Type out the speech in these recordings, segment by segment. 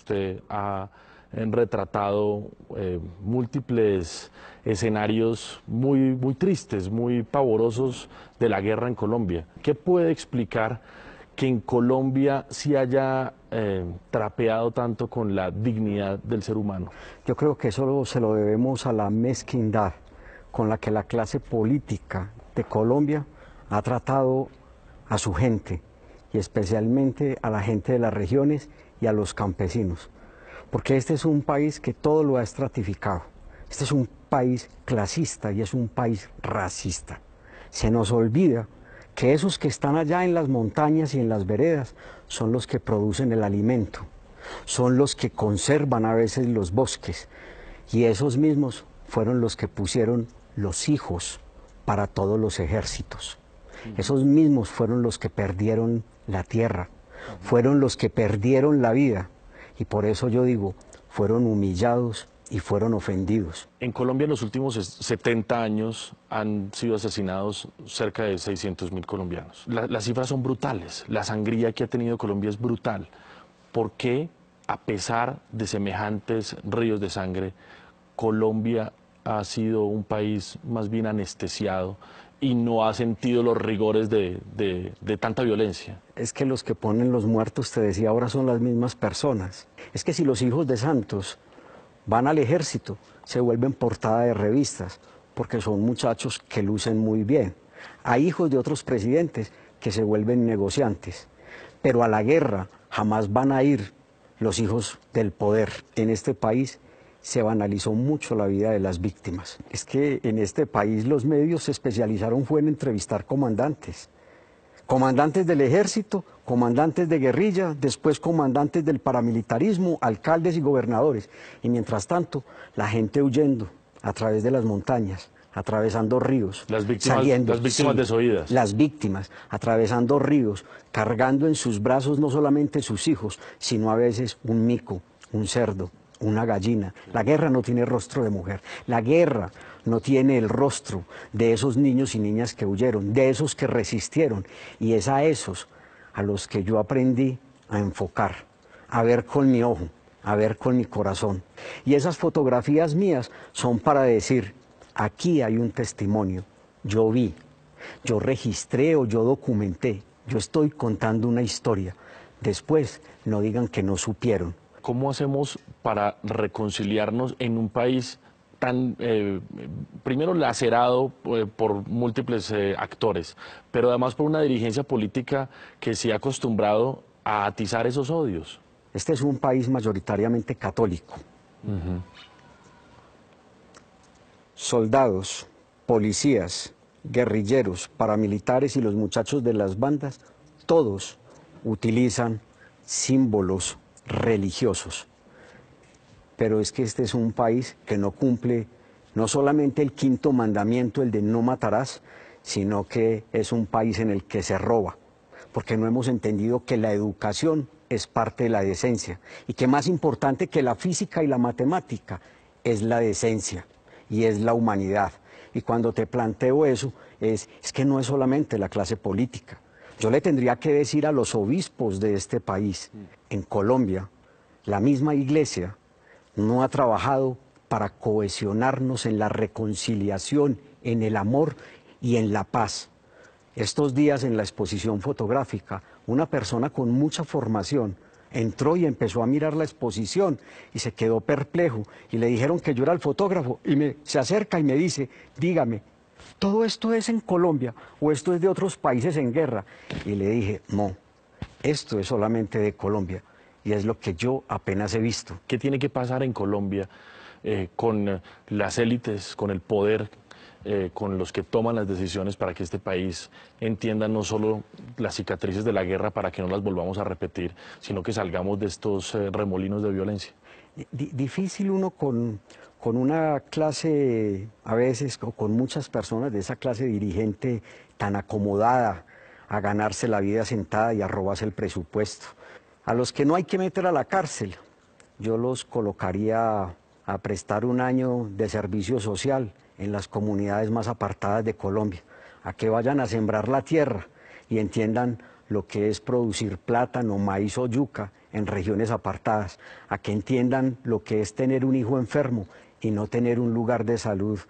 Usted ha eh, retratado eh, múltiples escenarios muy, muy tristes, muy pavorosos de la guerra en Colombia. ¿Qué puede explicar que en Colombia se haya eh, trapeado tanto con la dignidad del ser humano? Yo creo que eso se lo debemos a la mezquindad con la que la clase política de Colombia ha tratado a su gente y especialmente a la gente de las regiones y a los campesinos, porque este es un país que todo lo ha estratificado, este es un país clasista y es un país racista. Se nos olvida que esos que están allá en las montañas y en las veredas son los que producen el alimento, son los que conservan a veces los bosques y esos mismos fueron los que pusieron los hijos para todos los ejércitos. Mm. Esos mismos fueron los que perdieron la tierra, fueron los que perdieron la vida. Y por eso yo digo, fueron humillados y fueron ofendidos. En Colombia en los últimos 70 años han sido asesinados cerca de 600 mil colombianos. las cifras son brutales, la sangría que ha tenido Colombia es brutal. ¿Por qué, a pesar de semejantes ríos de sangre, Colombia ha sido un país más bien anestesiado y no ha sentido los rigores de, tanta violencia. Es que los que ponen los muertos, te decía, ahora son las mismas personas. Es que si los hijos de santos van al ejército, se vuelven portada de revistas, porque son muchachos que lucen muy bien. Hay hijos de otros presidentes que se vuelven negociantes, pero a la guerra jamás van a ir los hijos del poder en este país se banalizó mucho la vida de las víctimas. Es que en este país los medios se especializaron fue en entrevistar comandantes. Comandantes del ejército, comandantes de guerrilla, después comandantes del paramilitarismo, alcaldes y gobernadores. Y mientras tanto, la gente huyendo a través de las montañas, atravesando ríos, las víctimas, saliendo, las víctimas desoídas. Las víctimas, atravesando ríos, cargando en sus brazos no solamente sus hijos, sino a veces un mico, un cerdo, una gallina. La guerra no tiene rostro de mujer. La guerra no tiene el rostro de esos niños y niñas que huyeron, de esos que resistieron. Y es a esos a los que yo aprendí a enfocar, a ver con mi ojo, a ver con mi corazón. Y esas fotografías mías son para decir, aquí hay un testimonio. Yo vi, yo registré o yo documenté, yo estoy contando una historia. Después no digan que no supieron. ¿cómo hacemos para reconciliarnos en un país tan, eh, primero, lacerado eh, por múltiples eh, actores, pero además por una dirigencia política que se ha acostumbrado a atizar esos odios? Este es un país mayoritariamente católico. Soldados, policías, guerrilleros, paramilitares y los muchachos de las bandas, todos utilizan símbolos religiosos. Pero es que este es un país que no cumple no solamente el quinto mandamiento, el de no matarás, sino que es un país en el que se roba, porque no hemos entendido que la educación es parte de la decencia y que más importante que la física y la matemática es la decencia y es la humanidad. Y cuando te planteo eso, es, es que no es solamente la clase política, yo le tendría que decir a los obispos de este país, mm. en Colombia, la misma iglesia no ha trabajado para cohesionarnos en la reconciliación, en el amor y en la paz. Estos días en la exposición fotográfica, una persona con mucha formación entró y empezó a mirar la exposición y se quedó perplejo y le dijeron que yo era el fotógrafo y me, se acerca y me dice, dígame, todo esto es en Colombia o esto es de otros países en guerra. Y le dije, no, esto es solamente de Colombia y es lo que yo apenas he visto. ¿Qué tiene que pasar en Colombia eh, con eh, las élites, con el poder, eh, con los que toman las decisiones para que este país entienda no solo las cicatrices de la guerra para que no las volvamos a repetir, sino que salgamos de estos remolinos de violencia? difícil uno con, con una clase, a veces, o con muchas personas de esa clase dirigente tan acomodada a ganarse la vida sentada y a robarse el presupuesto. A los que no hay que meter a la cárcel, yo los colocaría a prestar un año de servicio social en las comunidades más apartadas de Colombia, a que vayan a sembrar la tierra y entiendan lo que es producir plátano, maíz o yuca en regiones apartadas, a que entiendan lo que es tener un hijo enfermo y no tener un lugar de salud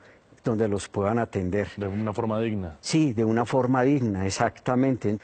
donde los puedan atender. De una forma digna. Sí, de una forma digna, exactamente.